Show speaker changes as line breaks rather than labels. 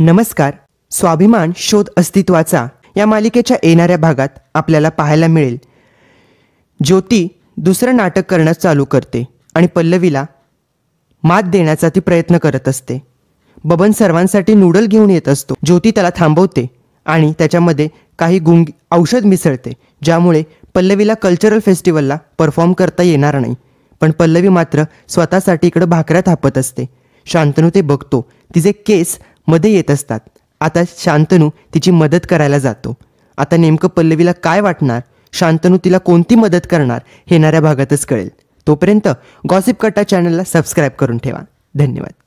नमस्कार स्वाभिमान शोध अस्तित्वाचा या मालिकेच्या येणाऱ्या भागात आपल्याला पाहायला मिळेल ज्योती दुसरं नाटक करणं चालू करते आणि पल्लवीला मात देण्याचा ती प्रयत्न करत असते बबन सर्वांसाठी नूडल घेऊन येत असतो ज्योती त्याला थांबवते आणि त्याच्यामध्ये काही गुंग औषध मिसळते ज्यामुळे पल्लवीला कल्चरल फेस्टिवलला परफॉर्म करता येणार नाही पण पल्लवी मात्र स्वतःसाठी इकडं भाकऱ्या थापत असते शांतनू ते बघतो तिचे केस मध्ये येत असतात आता शांतनू तिची मदत करायला जातो आता नेमकं पल्लवीला काय वाटणार शांतनू तिला कोणती मदत करणार हे येणाऱ्या भागातच कळेल तोपर्यंत गॉसिप कट्टा चॅनलला सबस्क्राईब करून ठेवा धन्यवाद